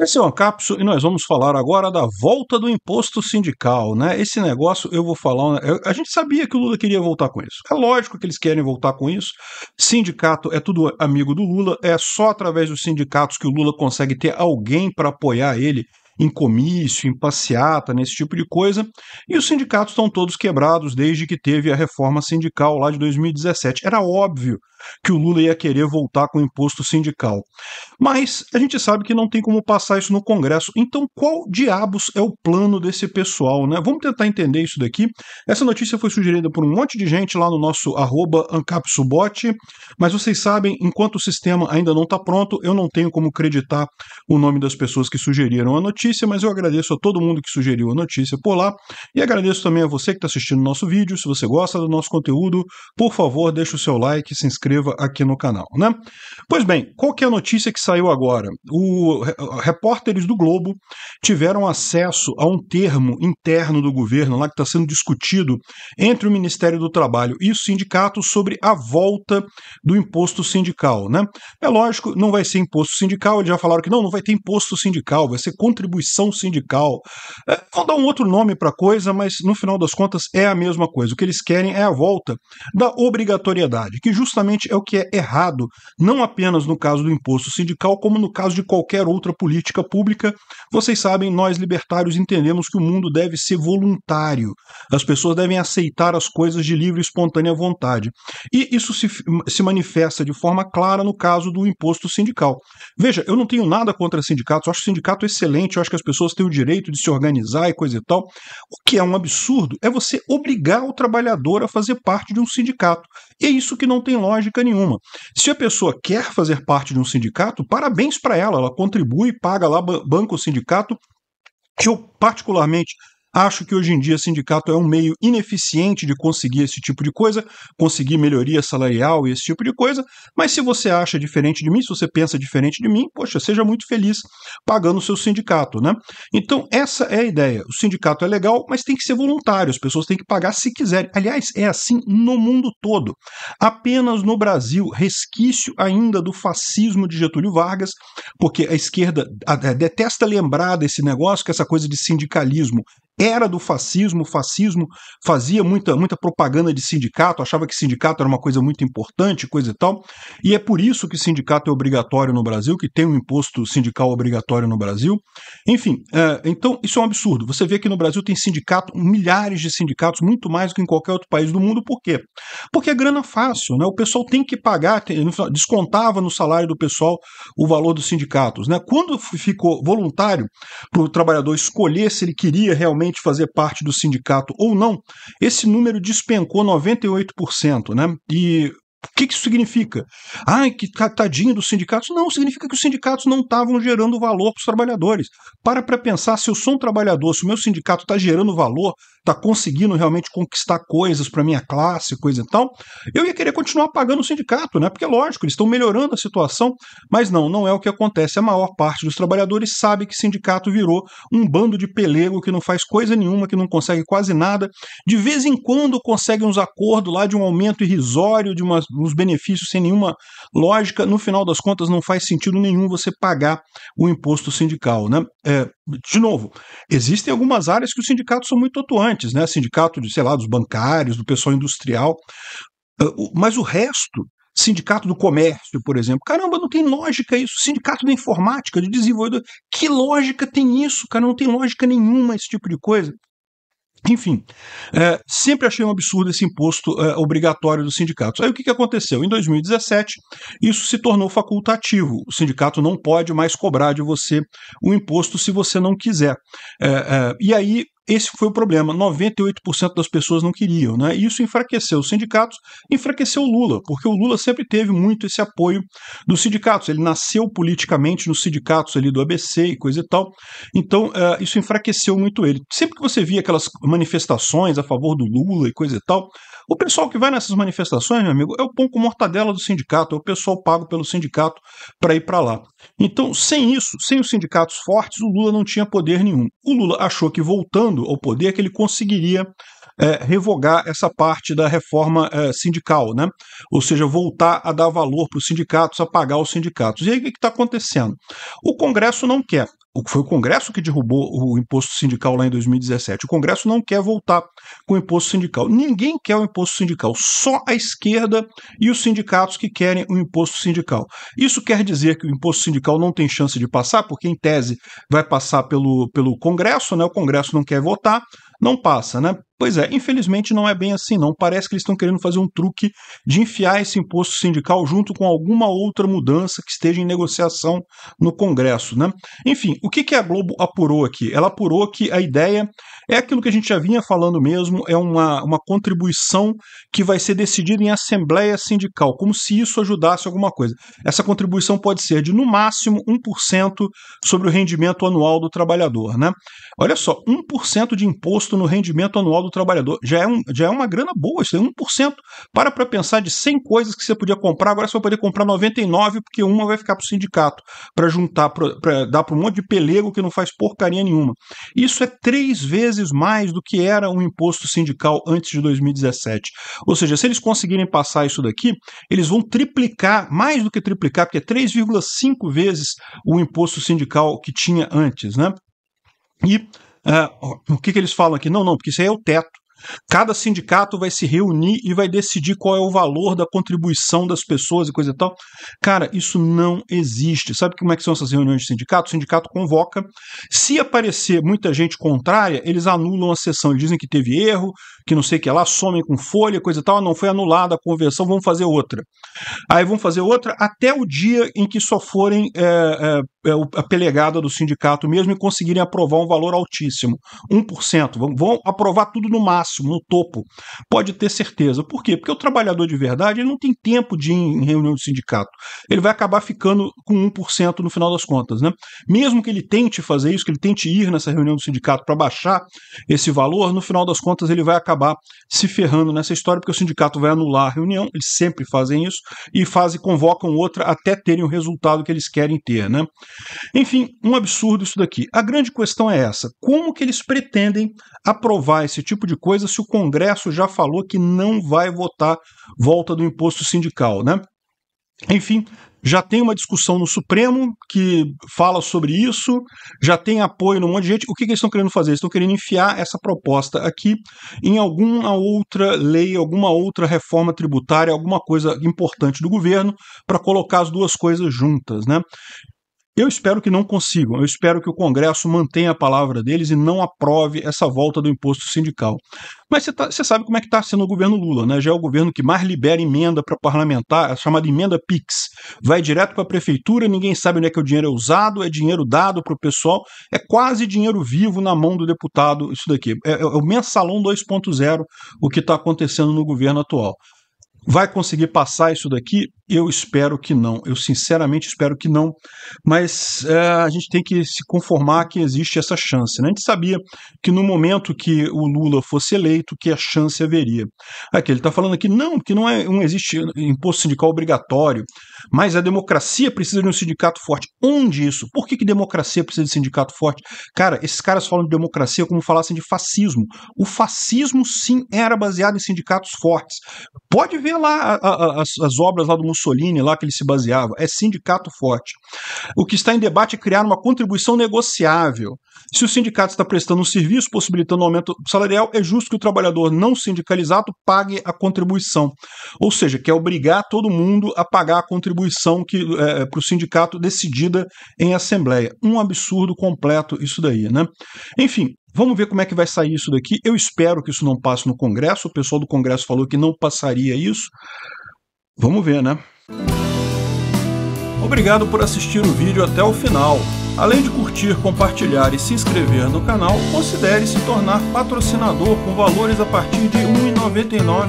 Esse é o Ancapsu e nós vamos falar agora da volta do imposto sindical, né? Esse negócio eu vou falar. A gente sabia que o Lula queria voltar com isso. É lógico que eles querem voltar com isso. Sindicato é tudo amigo do Lula, é só através dos sindicatos que o Lula consegue ter alguém para apoiar ele em comício, em passeata, nesse tipo de coisa. E os sindicatos estão todos quebrados desde que teve a reforma sindical lá de 2017. Era óbvio que o Lula ia querer voltar com o imposto sindical. Mas a gente sabe que não tem como passar isso no Congresso. Então, qual diabos é o plano desse pessoal, né? Vamos tentar entender isso daqui. Essa notícia foi sugerida por um monte de gente lá no nosso arroba ancapsubot, mas vocês sabem, enquanto o sistema ainda não está pronto, eu não tenho como acreditar o nome das pessoas que sugeriram a notícia notícia, mas eu agradeço a todo mundo que sugeriu a notícia por lá e agradeço também a você que está assistindo o nosso vídeo. Se você gosta do nosso conteúdo, por favor, deixe o seu like e se inscreva aqui no canal, né? Pois bem, qual que é a notícia que saiu agora? O repórteres do Globo tiveram acesso a um termo interno do governo lá que está sendo discutido entre o Ministério do Trabalho e os sindicatos sobre a volta do imposto sindical, né? É lógico, não vai ser imposto sindical, eles já falaram que não, não vai ter imposto sindical, vai ser contribuição contribuição sindical. É, vão dar um outro nome para a coisa, mas no final das contas é a mesma coisa. O que eles querem é a volta da obrigatoriedade, que justamente é o que é errado, não apenas no caso do imposto sindical, como no caso de qualquer outra política pública. Vocês sabem, nós libertários entendemos que o mundo deve ser voluntário. As pessoas devem aceitar as coisas de livre e espontânea vontade. E isso se, se manifesta de forma clara no caso do imposto sindical. Veja, eu não tenho nada contra sindicatos, eu acho o sindicato excelente, eu acho acho que as pessoas têm o direito de se organizar e coisa e tal. O que é um absurdo é você obrigar o trabalhador a fazer parte de um sindicato. E é isso que não tem lógica nenhuma. Se a pessoa quer fazer parte de um sindicato, parabéns para ela, ela contribui, paga lá, banca o sindicato. Eu, particularmente, Acho que hoje em dia sindicato é um meio ineficiente de conseguir esse tipo de coisa, conseguir melhoria salarial e esse tipo de coisa, mas se você acha diferente de mim, se você pensa diferente de mim, poxa, seja muito feliz pagando o seu sindicato, né? Então, essa é a ideia. O sindicato é legal, mas tem que ser voluntário, as pessoas têm que pagar se quiserem. Aliás, é assim no mundo todo. Apenas no Brasil, resquício ainda do fascismo de Getúlio Vargas, porque a esquerda detesta lembrar desse negócio, que é essa coisa de sindicalismo era do fascismo, o fascismo fazia muita, muita propaganda de sindicato, achava que sindicato era uma coisa muito importante, coisa e tal, e é por isso que sindicato é obrigatório no Brasil, que tem um imposto sindical obrigatório no Brasil. Enfim, é, então isso é um absurdo. Você vê que no Brasil tem sindicato, milhares de sindicatos, muito mais do que em qualquer outro país do mundo, por quê? Porque é grana fácil, né? o pessoal tem que pagar, descontava no salário do pessoal o valor dos sindicatos. Né? Quando ficou voluntário para o trabalhador escolher se ele queria realmente fazer parte do sindicato ou não, esse número despencou 98%, né? E o que, que isso significa? Ai, que tadinho dos sindicatos. Não, significa que os sindicatos não estavam gerando valor para os trabalhadores. Para para pensar, se eu sou um trabalhador, se o meu sindicato está gerando valor, tá conseguindo realmente conquistar coisas para minha classe, coisa e tal, eu ia querer continuar pagando o sindicato, né? Porque lógico, eles estão melhorando a situação, mas não, não é o que acontece. A maior parte dos trabalhadores sabe que sindicato virou um bando de pelego que não faz coisa nenhuma, que não consegue quase nada. De vez em quando consegue uns acordos lá de um aumento irrisório, de umas, uns benefícios sem nenhuma lógica. No final das contas, não faz sentido nenhum você pagar o imposto sindical, né? É, de novo, existem algumas áreas que os sindicatos são muito atuantes, né? Sindicato de, sei lá, dos bancários, do pessoal industrial. Ah, mas o resto, sindicato do comércio, por exemplo. Caramba, não tem lógica isso. Sindicato da informática, de desenvolvedor. Que lógica tem isso, cara? Não tem lógica nenhuma esse tipo de coisa. Enfim, é, sempre achei um absurdo esse imposto é, obrigatório dos sindicatos. Aí o que, que aconteceu? Em 2017, isso se tornou facultativo. O sindicato não pode mais cobrar de você o imposto se você não quiser. É, é e aí esse foi o problema. 98% das pessoas não queriam, né? Isso enfraqueceu os sindicatos, enfraqueceu o Lula, porque o Lula sempre teve muito esse apoio dos sindicatos. Ele nasceu politicamente nos sindicatos ali do ABC e coisa e tal. Então, uh, isso enfraqueceu muito ele. Sempre que você via aquelas manifestações a favor do Lula e coisa e tal, o pessoal que vai nessas manifestações, meu amigo, é o pão com mortadela do sindicato, é o pessoal pago pelo sindicato para ir para lá. Então, sem isso, sem os sindicatos fortes, o Lula não tinha poder nenhum. O Lula achou que voltando mundo, ao poder que ele conseguiria é, revogar essa parte da reforma é, sindical, né? ou seja, voltar a dar valor para os sindicatos, a pagar os sindicatos. E aí o que está acontecendo? O Congresso não quer. Foi o Congresso que derrubou o imposto sindical lá em 2017. O Congresso não quer voltar com o imposto sindical. Ninguém quer o imposto sindical, só a esquerda e os sindicatos que querem o imposto sindical. Isso quer dizer que o imposto sindical não tem chance de passar, porque em tese vai passar pelo, pelo Congresso, né? o Congresso não quer votar, não passa, né? Pois é, infelizmente não é bem assim, não. Parece que eles estão querendo fazer um truque de enfiar esse imposto sindical junto com alguma outra mudança que esteja em negociação no Congresso, né? Enfim, o que, que a Globo apurou aqui? Ela apurou que a ideia é aquilo que a gente já vinha falando mesmo, é uma, uma contribuição que vai ser decidida em assembleia sindical, como se isso ajudasse alguma coisa. Essa contribuição pode ser de no máximo 1% sobre o rendimento anual do trabalhador, né? Olha só, 1% de imposto imposto no rendimento anual do trabalhador. Já é, um, já é uma grana boa, isso é 1%. Para para pensar de 100 coisas que você podia comprar, agora você vai poder comprar 99, porque uma vai ficar para o sindicato, para juntar, para dar para um monte de pelego que não faz porcaria nenhuma. Isso é três vezes mais do que era o imposto sindical antes de 2017. Ou seja, se eles conseguirem passar isso daqui, eles vão triplicar, mais do que triplicar, porque é 3,5 vezes o imposto sindical que tinha antes, né? E Uh, o que, que eles falam aqui? Não, não, porque isso aí é o teto. Cada sindicato vai se reunir e vai decidir qual é o valor da contribuição das pessoas e coisa e tal. Cara, isso não existe. Sabe como é que são essas reuniões de sindicato? O sindicato convoca. Se aparecer muita gente contrária, eles anulam a sessão. Eles dizem que teve erro, que não sei o que lá, somem com folha, coisa e tal. Ah, não foi anulada a convenção vamos fazer outra. Aí vão fazer outra até o dia em que só forem é, é, é, a pelegada do sindicato mesmo e conseguirem aprovar um valor altíssimo, 1%. Vão, vão aprovar tudo no máximo, no topo. Pode ter certeza. Por quê? Porque o trabalhador de verdade ele não tem tempo de ir em reunião de sindicato. Ele vai acabar ficando com 1% no final das contas. Né? Mesmo que ele tente fazer isso, que ele tente ir nessa reunião do sindicato para baixar esse valor, no final das contas ele vai acabar se ferrando nessa história, porque o sindicato vai anular a reunião, eles sempre fazem isso, e fazem, convocam outra até terem o resultado que eles querem ter. Né? Enfim, um absurdo isso daqui. A grande questão é essa: como que eles pretendem aprovar esse tipo de coisa se o Congresso já falou que não vai votar volta do imposto sindical, né? Enfim, já tem uma discussão no Supremo que fala sobre isso, já tem apoio num monte de gente. O que, que eles estão querendo fazer? Eles estão querendo enfiar essa proposta aqui em alguma outra lei, alguma outra reforma tributária, alguma coisa importante do governo, para colocar as duas coisas juntas. Né? Eu espero que não consigam. Eu espero que o Congresso mantenha a palavra deles e não aprove essa volta do imposto sindical. Mas você tá, sabe como é que está sendo o governo Lula, né? Já é o governo que mais libera emenda para parlamentar, a chamada emenda PIX. Vai direto para a prefeitura, ninguém sabe onde é que o dinheiro é usado, é dinheiro dado para o pessoal, é quase dinheiro vivo na mão do deputado, isso daqui. É, é, é o mensalão 2.0 o que está acontecendo no governo atual vai conseguir passar isso daqui? Eu espero que não. Eu sinceramente espero que não. Mas é, a gente tem que se conformar que existe essa chance. Né? A gente sabia que no momento que o Lula fosse eleito, que a chance haveria. Aqui ele está falando aqui, não, que não é um existe imposto sindical obrigatório. Mas a democracia precisa de um sindicato forte. Onde isso? Por que, que democracia precisa de sindicato forte? Cara, esses caras falam de democracia como falassem de fascismo. O fascismo, sim, era baseado em sindicatos fortes. Pode ver lá a, a, as, as obras lá do Mussolini, lá que ele se baseava. É sindicato forte. O que está em debate é criar uma contribuição negociável. Se o sindicato está prestando um serviço, possibilitando um aumento salarial, é justo que o trabalhador não sindicalizado pague a contribuição. Ou seja, quer obrigar todo mundo a pagar a contribuição contribuição que é, é para o sindicato decidida em assembleia. Um absurdo completo isso daí, né? Enfim, Vamos ver como é que vai sair isso daqui. Eu espero que isso não passe no Congresso. O pessoal do Congresso falou que não passaria isso. Vamos ver, né? Obrigado por assistir o vídeo até o final. Além de curtir, compartilhar e se inscrever no canal, considere se tornar patrocinador com valores a partir de R$ 1,99